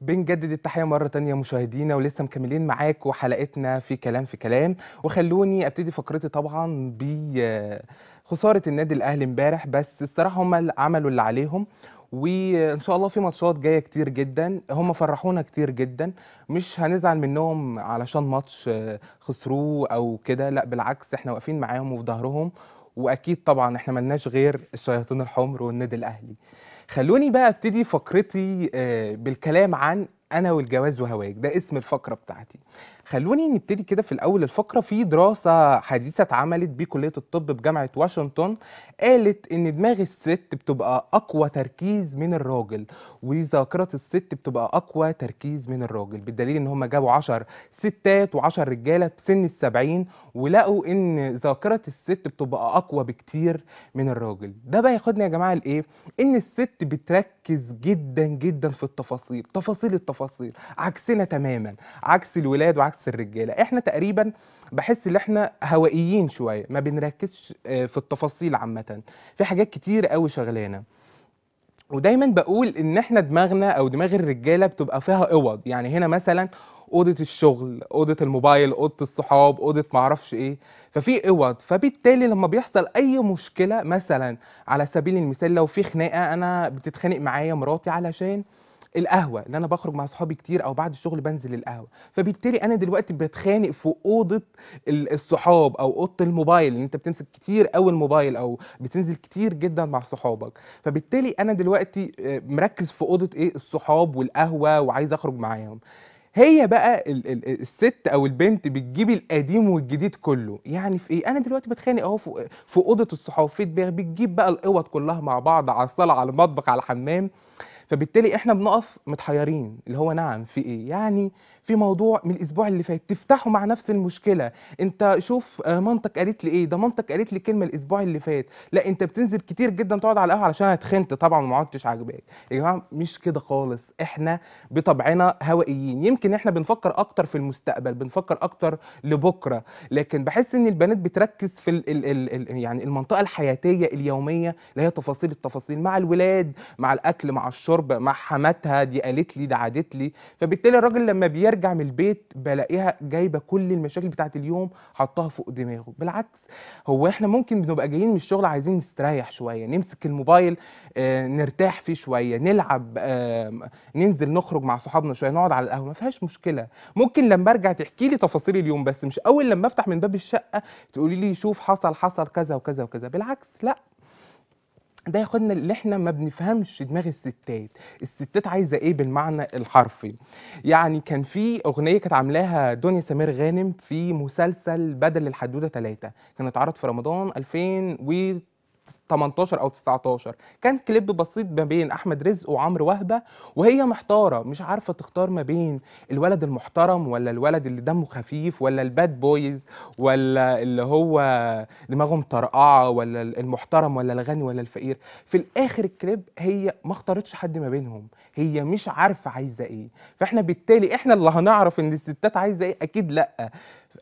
بنجدد التحية مرة تانية مشاهدينا ولسه مكملين معاكم حلقتنا في كلام في كلام وخلوني ابتدي فقرتي طبعا بخسارة آه، النادي الأهلي امبارح بس الصراحة هم عملوا اللي عليهم وان شاء الله في ماتشات جايه كتير جدا هم فرحونا كتير جدا مش هنزعل منهم علشان ماتش آه، خسروه او كده لا بالعكس احنا واقفين معاهم وفي ظهرهم واكيد طبعا احنا ملناش غير الشياطين الحمر والنادي الاهلي خلوني بقى ابتدي فقرتي آه، بالكلام عن انا والجواز وهواك ده اسم الفقره بتاعتي خلوني نبتدي كده في الاول الفقره في دراسه حديثه اتعملت بكليه الطب بجامعه واشنطن قالت ان دماغ الست بتبقى اقوى تركيز من الراجل وذاكره الست بتبقى اقوى تركيز من الراجل بالدليل ان هم جابوا 10 ستات و10 رجاله بسن ال70 ولقوا ان ذاكره الست بتبقى اقوى بكتير من الراجل ده بقى ياخدنا يا جماعه لايه ان الست بتركز جدا جدا في التفاصيل تفاصيل التفاصيل عكسنا تماما عكس الولاد وعكس عكس الرجاله احنا تقريبا بحس ان احنا هوائيين شويه ما بنركزش آه، في التفاصيل عامه في حاجات كتير قوي شغلانا ودايما بقول ان احنا دماغنا او دماغ الرجاله بتبقى فيها اوض يعني هنا مثلا اوضه الشغل اوضه الموبايل اوضه الصحاب اوضه معرفش ايه ففي اوض فبالتالي لما بيحصل اي مشكله مثلا على سبيل المثال لو في خناقه انا بتتخانق معايا مراتي علشان القهوه ان انا بخرج مع صحابي كتير او بعد الشغل بنزل القهوه فبالتالي انا دلوقتي بتخانق في اوضه الصحاب او اوضه الموبايل ان انت بتمسك كتير قوي الموبايل او بتنزل كتير جدا مع صحابك فبالتالي انا دلوقتي آه، مركز في اوضه ايه الصحاب والقهوه وعايز اخرج معاهم هي بقى الست او البنت بتجيب القديم والجديد كله يعني في ايه انا دلوقتي بتخانق اهو في اوضه الصحاب في بتجيب بقى الاوض كلها مع بعض على الصاله على المطبخ على الحمام فبالتالي احنا بنقف متحيرين اللي هو نعم في ايه يعني في موضوع من الاسبوع اللي فات تفتحه مع نفس المشكله انت شوف آه، مامتك قالت لي ايه ده مامتك قالت لي كلمه الاسبوع اللي فات لا انت بتنزل كتير جدا تقعد على القهوه علشان اتخنت طبعا وما عدتش عاجباك يا جماعه مش كده خالص احنا بطبعنا هوائيين يمكن احنا بنفكر اكتر في المستقبل بنفكر اكتر لبكره لكن بحس ان البنات بتركز في الـ الـ الـ الـ يعني المنطقه الحياتيه اليوميه اللي هي تفاصيل التفاصيل مع الولاد مع الاكل مع الشرب الشرب مع حماتها دي قالت لي ده عادت لي فبالتالي الراجل لما بيرجع من البيت بلاقيها جايبه كل المشاكل بتاعت اليوم حطها فوق دماغه بالعكس هو احنا ممكن بنبقى جايين من الشغل عايزين نستريح شويه نمسك الموبايل آه، نرتاح فيه شويه نلعب ننزل نخرج مع صحابنا شويه نقعد على القهوه ما فيهاش مشكله ممكن لما ارجع تحكي لي تفاصيل اليوم بس مش اول لما افتح من باب الشقه تقولي لي شوف حصل حصل كذا وكذا وكذا بالعكس لا ده ياخدنا اللي احنا ما بنفهمش دماغ الستات الستات عايزه ايه بالمعنى الحرفي يعني كان في اغنيه كانت عاملاها دنيا سمير غانم في مسلسل بدل الحدوده 3 كان اتعرض في رمضان 2000 و 18 او 19 كان كليب بسيط ما بين احمد رزق وعمرو وهبه وهي محتاره مش عارفه تختار ما بين الولد المحترم ولا الولد اللي دمه خفيف ولا الباد بويز ولا اللي هو دماغه مطرقعه ولا المحترم ولا الغني ولا الفقير في الاخر الكليب هي ما اختارتش حد ما بينهم هي مش عارفه عايزه ايه فاحنا بالتالي احنا اللي هنعرف ان الستات عايزه ايه اكيد لا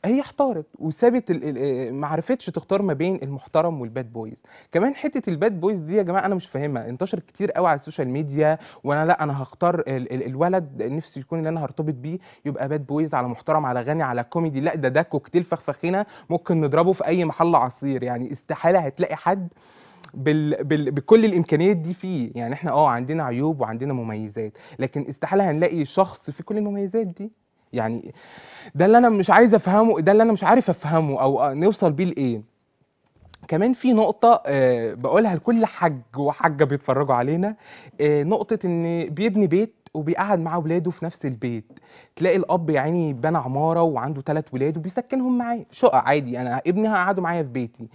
هي احتارت وسابت آه، ما عرفتش تختار ما بين المحترم والباد بويز كمان حته الباد بويز دي يا جماعه انا مش فاهمها انتشرت كتير قوي على السوشيال ميديا وانا لا انا هختار ال ال الولد نفسي يكون اللي انا هرتبط بيه يبقى باد بويز على محترم على غني على كوميدي لا ده ده كوكتيل فخفخينه ممكن نضربه في اي محل عصير يعني استحاله هتلاقي حد بال... بال... بكل الامكانيات دي فيه يعني احنا اه عندنا عيوب وعندنا مميزات لكن استحاله هنلاقي شخص في كل المميزات دي يعني ده اللي انا مش عايز افهمه ده اللي انا مش عارف افهمه او آه، نوصل بيه لايه كمان في نقطة آه، بقولها لكل حج وحجة بيتفرجوا علينا آه، نقطة إن بيبني بيت وبيقعد مع ولاده في نفس البيت تلاقي الاب يعني بنى عماره وعنده ثلاث ولاد وبيسكنهم معاه شقق عادي انا ابني هقعده معايا في بيتي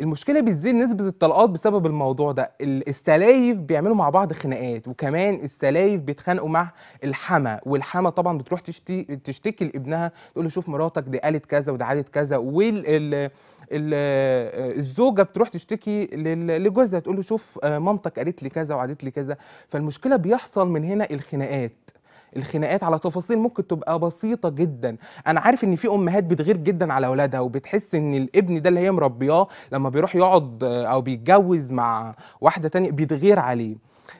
المشكله بتزيد نسبه الطلقات بسبب الموضوع ده السلايف بيعملوا مع بعض خناقات وكمان السلايف بيتخانقوا مع الحما والحما طبعا بتروح تشتي تشتكي لابنها تقول له شوف مراتك دي قالت كذا ودي قالت كذا وال آه، الزوجه بتروح تشتكي لجوزها تقول له شوف آه، مامتك قالت لي كذا وعادت لي كذا فالمشكله بيحصل من هنا الخناقات الخناقات على تفاصيل ممكن تبقى بسيطه جدا انا عارف ان في امهات بتغير جدا على اولادها وبتحس ان الابن ده اللي هي مربياه لما بيروح يقعد آه، او بيتجوز مع واحده تانية بيتغير عليه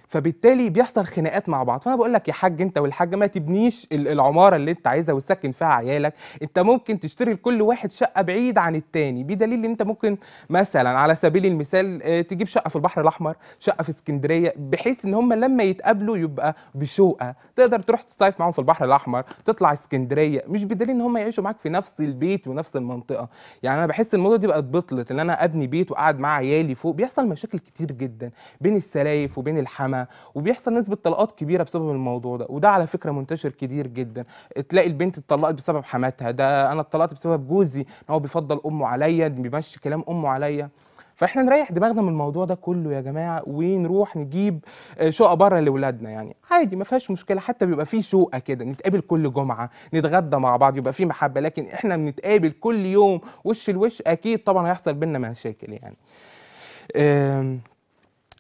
فبالتالي بيحصل خناقات مع بعض فانا بقول لك يا حاج انت والحاج ما تبنيش العماره اللي انت عايزها وتسكن فيها عيالك انت ممكن تشتري لكل واحد شقه بعيد عن التاني بدليل ان انت ممكن مثلا على سبيل المثال آه، تجيب شقه في البحر الاحمر شقه في اسكندريه بحيث ان هم لما يتقابلوا يبقى بشوقه تقدر تروح تصيف معاهم في البحر الاحمر تطلع اسكندريه مش بدليل ان هم يعيشوا معاك في نفس البيت ونفس المنطقه يعني انا بحس الموضوع دي بقت بطلت ان انا ابني بيت وقعد مع عيالي فوق بيحصل مشاكل كتير جدا بين السلايف وبين الحمل الجامعه وبيحصل نسبه طلاقات كبيره بسبب الموضوع ده وده على فكره منتشر كتير جدا تلاقي البنت اتطلقت بسبب حماتها ده انا اتطلقت بسبب جوزي ان هو بيفضل امه عليا بيمشي كلام امه عليا فاحنا نريح دماغنا من الموضوع ده كله يا جماعه ونروح نجيب آه، شقه بره لاولادنا يعني عادي ما فيهاش مشكله حتى بيبقى في شقه كده نتقابل كل جمعه نتغدى مع بعض يبقى في محبه لكن احنا بنتقابل كل يوم وش لوش اكيد طبعا هيحصل بينا مشاكل يعني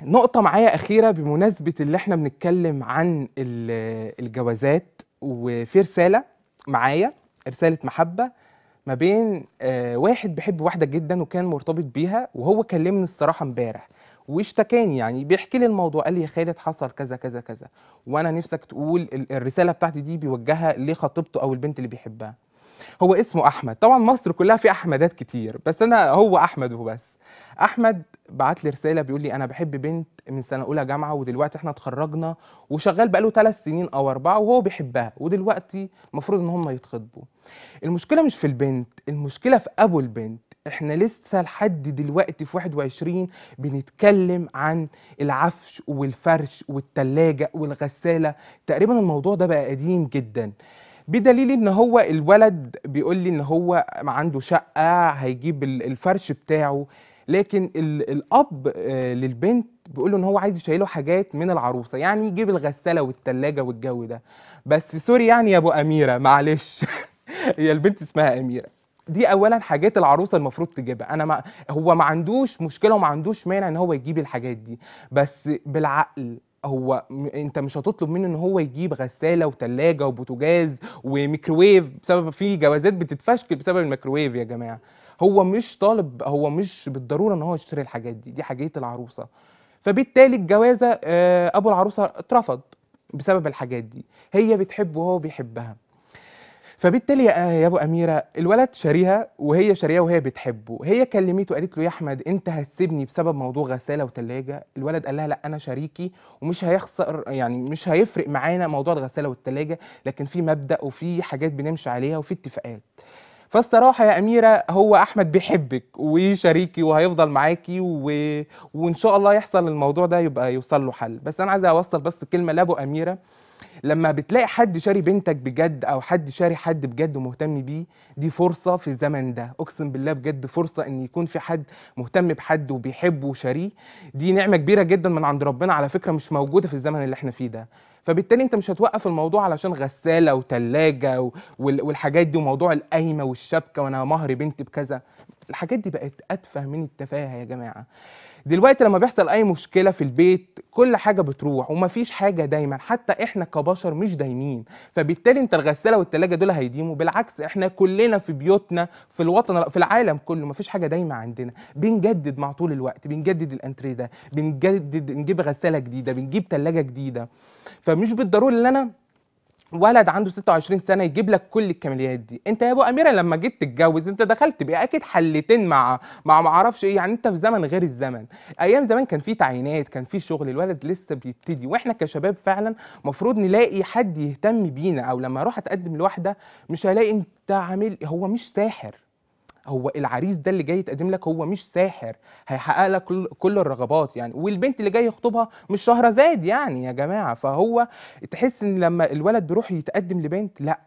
نقطة معايا أخيرة بمناسبة اللي احنا بنتكلم عن الجوازات وفي رسالة معايا رسالة محبة ما بين آه، واحد بيحب واحدة جدا وكان مرتبط بيها وهو كلمني الصراحة امبارح واشتكاني يعني بيحكي لي الموضوع قال لي يا خالد حصل كذا كذا كذا وانا نفسك تقول الرسالة بتاعتي دي بيوجهها لخطيبته أو البنت اللي بيحبها هو اسمه احمد طبعا مصر كلها في احمدات كتير بس انا هو احمد وبس احمد بعت لي رساله بيقول لي انا بحب بنت من سنه اولى جامعه ودلوقتي احنا اتخرجنا وشغال بقاله ثلاث سنين او اربعه وهو بيحبها ودلوقتي المفروض ان هم يتخطبوا المشكله مش في البنت المشكله في ابو البنت احنا لسه لحد دلوقتي في 21 بنتكلم عن العفش والفرش والتلاجة والغسالة تقريبا الموضوع ده بقى قديم جدا بدليل ان هو الولد بيقول لي ان هو عنده شقة هيجيب الفرش بتاعه لكن الاب آه، للبنت بيقول له ان هو عايز يشيله حاجات من العروسه يعني يجيب الغساله والثلاجه والجو ده بس سوري يعني يا ابو اميره معلش هي البنت اسمها اميره دي اولا حاجات العروسه المفروض تجيبها انا ما هو ما عندوش مشكله وما عندوش مانع ان هو يجيب الحاجات دي بس بالعقل هو انت مش هتطلب منه ان هو يجيب غساله وثلاجه وبوتجاز وميكروويف بسبب في جوازات بتتفشكل بسبب الميكروويف يا جماعه هو مش طالب هو مش بالضروره ان هو يشتري الحاجات دي دي حاجات العروسه فبالتالي الجوازه آه، ابو العروسه اترفض بسبب الحاجات دي هي بتحبه وهو بيحبها فبالتالي يا آه، ابو اميره الولد شاريها وهي شاريها وهي بتحبه هي كلمته قالت له يا احمد انت هتسيبني بسبب موضوع غساله وتلاجه الولد قال لها لا انا شريكي ومش هيخسر يعني مش هيفرق معانا موضوع الغساله والتلاجه لكن في مبدا وفي حاجات بنمشي عليها وفي اتفاقات فالصراحة يا أميرة هو أحمد بيحبك وشريكي وهيفضل معاكي و... وإن شاء الله يحصل الموضوع ده يبقى يوصل له حل بس أنا عايزة أوصل بس كلمة لأبو أميرة لما بتلاقي حد شاري بنتك بجد او حد شاري حد بجد ومهتم بيه دي فرصه في الزمن ده اقسم بالله بجد فرصه ان يكون في حد مهتم بحد وبيحبه وشاريه دي نعمه كبيره جدا من عند ربنا على فكره مش موجوده في الزمن اللي احنا فيه ده فبالتالي انت مش هتوقف الموضوع علشان غساله وثلاجه والحاجات دي وموضوع القايمه والشبكه وانا مهري بنتي بكذا الحاجات دي بقت اتفه من التفاهه يا جماعه دلوقتي لما بيحصل اي مشكله في البيت كل حاجه بتروح ومفيش حاجه دايما حتى احنا كبشر مش دايمين فبالتالي انت الغساله والتلاجه دول هيديموا بالعكس احنا كلنا في بيوتنا في الوطن في العالم كله مفيش حاجه دايمه عندنا بنجدد مع طول الوقت بنجدد الانتري ده بنجدد نجيب غساله جديده بنجيب تلاجه جديده فمش بالضروري ان انا ولد عنده 26 سنه يجيب لك كل الكماليات دي انت يا ابو اميره لما جيت تتجوز انت دخلت بايه اكيد حلتين مع مع ما اعرفش ايه يعني انت في زمن غير الزمن ايام زمان كان في تعيينات كان في شغل الولد لسه بيبتدي واحنا كشباب فعلا مفروض نلاقي حد يهتم بينا او لما اروح اتقدم لواحده مش هلاقي انت عامل هو مش ساحر هو العريس ده اللي جاي يتقدم لك هو مش ساحر هيحقق لك كل الرغبات يعني والبنت اللي جاي يخطبها مش شهرزاد يعني يا جماعه فهو تحس ان لما الولد بيروح يتقدم لبنت لا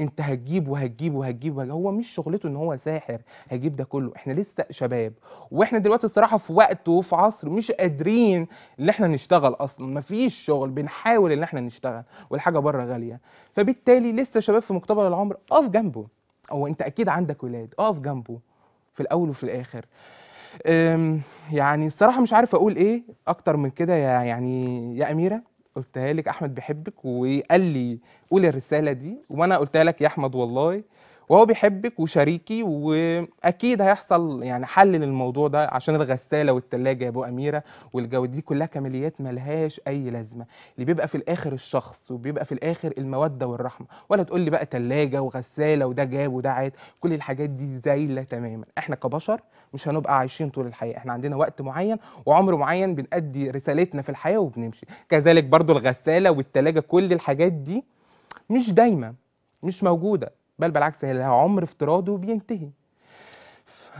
انت هتجيب وهتجيب وهتجيب, وهتجيب. هو مش شغلته ان هو ساحر هيجيب ده كله احنا لسه شباب واحنا دلوقتي الصراحه في وقت وفي عصر مش قادرين ان احنا نشتغل اصلا مفيش شغل بنحاول ان احنا نشتغل والحاجه بره غاليه فبالتالي لسه شباب في مقتبل العمر اقف جنبه هو انت اكيد عندك ولاد اقف جنبه في الاول وفي الاخر يعني الصراحه مش عارف اقول ايه اكتر من كده يا يعني يا اميره قلتها لك احمد بيحبك وقال لي قولي الرساله دي وانا قلتها لك يا احمد والله وهو بيحبك وشريكي واكيد هيحصل يعني حل للموضوع ده عشان الغساله والتلاجه يا ابو اميره والجو دي كلها كماليات ملهاش اي لازمه اللي بيبقى في الاخر الشخص وبيبقى في الاخر الموده والرحمه ولا تقول لي بقى تلاجه وغساله وده جاب وده عاد كل الحاجات دي زايله تماما احنا كبشر مش هنبقى عايشين طول الحياه احنا عندنا وقت معين وعمر معين بنأدي رسالتنا في الحياه وبنمشي كذلك برضو الغساله والتلاجه كل الحاجات دي مش دايما مش موجوده بل بالعكس هي لها عمر افتراضي وبينتهي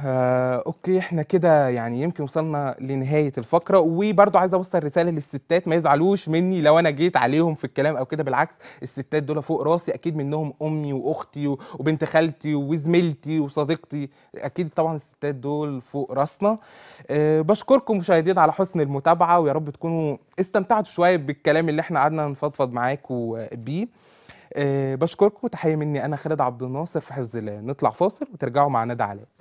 اوكي احنا كده يعني يمكن وصلنا لنهايه الفقره وبرده عايز اوصل رساله للستات ما يزعلوش مني لو انا جيت عليهم في الكلام او كده بالعكس الستات دول فوق راسي اكيد منهم امي واختي وبنت خالتي وزميلتي وصديقتي اكيد طبعا الستات دول فوق راسنا أه بشكركم مشاهدينا على حسن المتابعه ويا رب تكونوا استمتعتوا شويه بالكلام اللي احنا قعدنا نفضفض معاكم بيه آه، بشكركم تحيه مني انا خالد عبد الناصر في حفظ الله نطلع فاصل وترجعوا مع ندى علاء